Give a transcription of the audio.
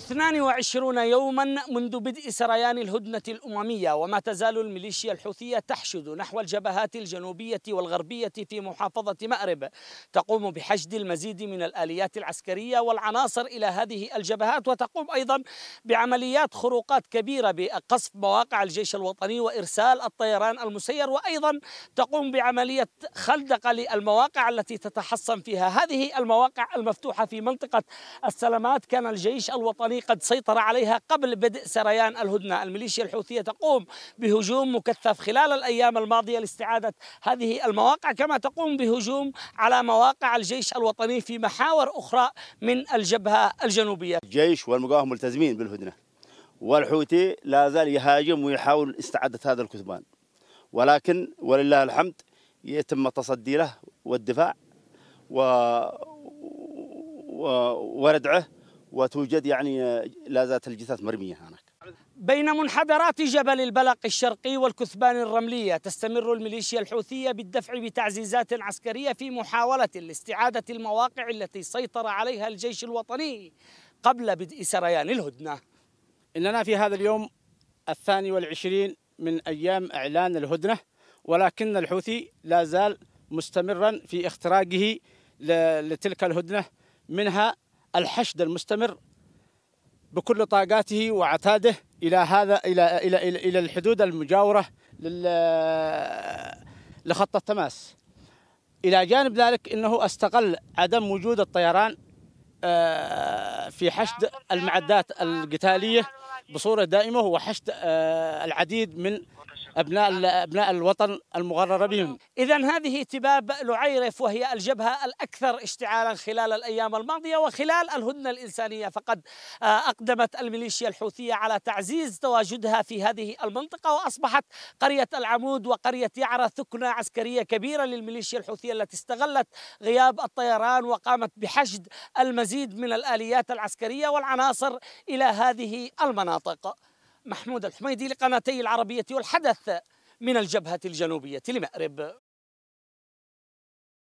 22 يوما منذ بدء سريان الهدنة الأممية وما تزال الميليشيا الحوثية تحشد نحو الجبهات الجنوبية والغربية في محافظة مأرب تقوم بحشد المزيد من الآليات العسكرية والعناصر إلى هذه الجبهات وتقوم أيضا بعمليات خروقات كبيرة بقصف مواقع الجيش الوطني وإرسال الطيران المسير وأيضا تقوم بعملية خلدقة للمواقع التي تتحصن فيها هذه المواقع المفتوحة في منطقة السلامات كان الجيش الوطني الوطني قد سيطر عليها قبل بدء سريان الهدنة الميليشيا الحوثية تقوم بهجوم مكثف خلال الأيام الماضية لاستعادة هذه المواقع كما تقوم بهجوم على مواقع الجيش الوطني في محاور أخرى من الجبهة الجنوبية الجيش والمقاومة ملتزمين بالهدنة والحوثي لا زال يهاجم ويحاول استعادة هذا الكثبان ولكن ولله الحمد يتم التصدي له والدفاع و... و... وردعه وتوجد يعني آه، لا زالت الجثث مرميه هناك. بين منحدرات جبل البلق الشرقي والكثبان الرملية تستمر الميليشيا الحوثية بالدفع بتعزيزات عسكرية في محاولة لاستعادة المواقع التي سيطر عليها الجيش الوطني قبل بدء سريان الهدنة إننا في هذا اليوم الثاني والعشرين من أيام إعلان الهدنة ولكن الحوثي لا زال مستمرا في اختراقه لتلك الهدنة منها الحشد المستمر بكل طاقاته وعتاده الى هذا الى الى الى, إلى الحدود المجاوره لخط التماس. الى جانب ذلك انه استغل عدم وجود الطيران آه، في حشد المعدات القتاليه بصوره دائمه وحشد آه، العديد من ابناء ابناء الوطن المغرر بهم. اذا هذه تباب لعيرف وهي الجبهه الاكثر اشتعالا خلال الايام الماضيه وخلال الهدنه الانسانيه فقد آه، اقدمت الميليشيا الحوثيه على تعزيز تواجدها في هذه المنطقه واصبحت قريه العمود وقريه يعرى ثكنى عسكريه كبيره للميليشيا الحوثيه التي استغلت غياب الطيران وقامت بحشد المزيد من الاليات العسكريه والعناصر الى هذه المناطق. محمود الحميدي لقناتي العربية والحدث من الجبهة الجنوبية لمأرب